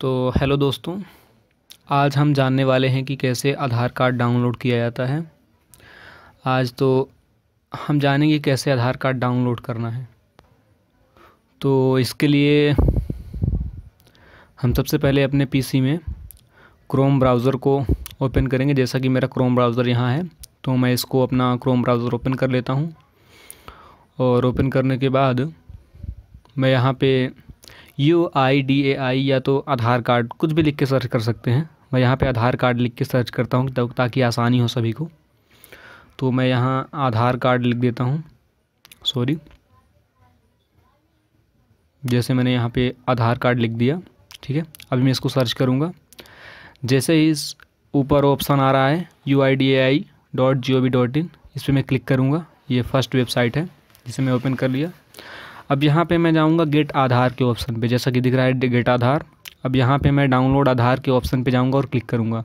तो हेलो दोस्तों आज हम जानने वाले हैं कि कैसे आधार कार्ड डाउनलोड किया जाता है आज तो हम जानेंगे कैसे आधार कार्ड डाउनलोड करना है तो इसके लिए हम सबसे पहले अपने पीसी में क्रोम ब्राउज़र को ओपन करेंगे जैसा कि मेरा क्रोम ब्राउज़र यहाँ है तो मैं इसको अपना क्रोम ब्राउज़र ओपन कर लेता हूँ और ओपन करने के बाद मैं यहाँ पे यू आई डी ए आई या तो आधार कार्ड कुछ भी लिख के सर्च कर सकते हैं मैं यहाँ पे आधार कार्ड लिख के सर्च करता हूँ ताकि आसानी हो सभी को तो मैं यहाँ आधार कार्ड लिख देता हूँ सॉरी जैसे मैंने यहाँ पे आधार कार्ड लिख दिया ठीक है अभी मैं इसको सर्च करूँगा जैसे ही इस ऊपर ऑप्शन आ रहा है U I D A I dot G O V dot in इस पर मैं क्लिक करूँगा ये फर्स्ट वेबसाइट है जिसे मैं ओपन कर लिया अब यहाँ पे मैं जाऊँगा गेट आधार के ऑप्शन पे जैसा कि दिख रहा है गेट आधार अब यहाँ पे मैं डाउनलोड आधार के ऑप्शन पे जाऊँगा और क्लिक करूँगा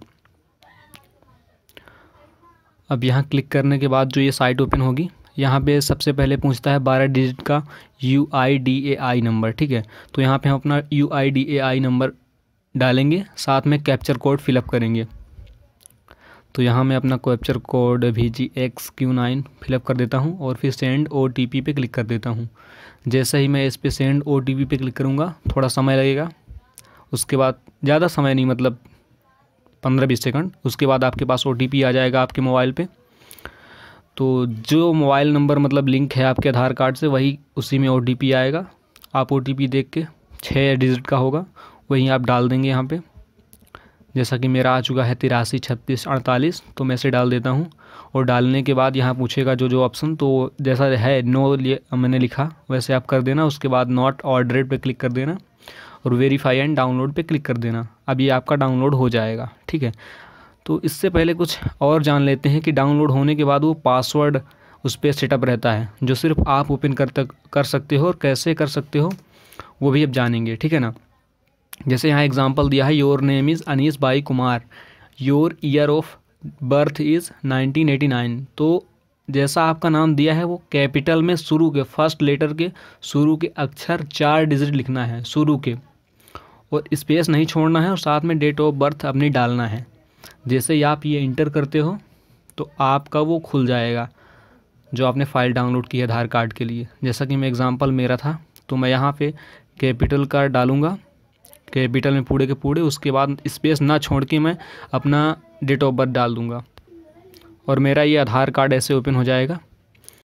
अब यहाँ क्लिक करने के बाद जो ये साइट ओपन होगी यहाँ पे सबसे पहले पूछता है बारह डिजिट का U I D A I number ठीक है तो यहाँ पर हम अपना U I D A I number डालेंगे साथ में कैप्चर कोड फिलअप करेंगे तो यहाँ मैं अपना captcha code V G X Q nine fill up कर देता हूँ और फिर सेंड ओ टी पी पे क्लिक कर देता हूँ जैसे ही मैं इस पर सेंड ओ टी पी पे क्लिक करूँगा थोड़ा समय लगेगा उसके बाद ज़्यादा समय नहीं मतलब पंद्रह बीस सेकंड उसके बाद आपके पास ओ टी पी आ जाएगा आपके मोबाइल पे तो जो मोबाइल नंबर मतलब लिंक है आपके आधार कार्ड से वही उसी में ओ टी पी आएगा आप ओ टी पी देख के छः डिजिट का होगा वहीं आप डाल देंगे यहाँ पर जैसा कि मेरा आ चुका है तिरासी छत्तीस अड़तालीस तो मैं इसे डाल देता हूँ और डालने के बाद यहाँ पूछेगा जो जो ऑप्शन तो जैसा है नो मैंने लिखा वैसे आप कर देना उसके बाद नॉट ऑर्डरेड पे क्लिक कर देना और वेरीफाई एंड डाउनलोड पे क्लिक कर देना अब ये आपका डाउनलोड हो जाएगा ठीक है तो इससे पहले कुछ और जान लेते हैं कि डाउनलोड होने के बाद वो पासवर्ड उस पर सेटअप रहता है जो सिर्फ आप ओपन कर तक कर सकते हो और कैसे कर सकते हो वो भी अब जानेंगे ठीक है ना जैसे यहाँ एग्जाम्पल दिया है your name is Anees Bai Kumar your year of birth is 1989 तो जैसा आपका नाम दिया है वो कैपिटल में शुरू के फर्स्ट लेटर के शुरू के अक्षर चार डिजिट लिखना है शुरू के और स्पेस नहीं छोड़ना है और साथ में डेट ऑफ बर्थ अपनी डालना है जैसे ही आप ये इंटर करते हो तो आपका वो खुल जाएगा जो आपने फ़ाइल डाउनलोड की है आधार कार्ड के लिए जैसा कि मैं एग्ज़ाम्पल मेरा था तो मैं यहाँ पे कैपिटल का डालूँगा के बीटल में पूरे के पूरे उसके बाद स्पेस ना छोड़ के मैं अपना डेट ऑफ बर्थ डाल दूँगा और मेरा ये आधार कार्ड ऐसे ओपन हो जाएगा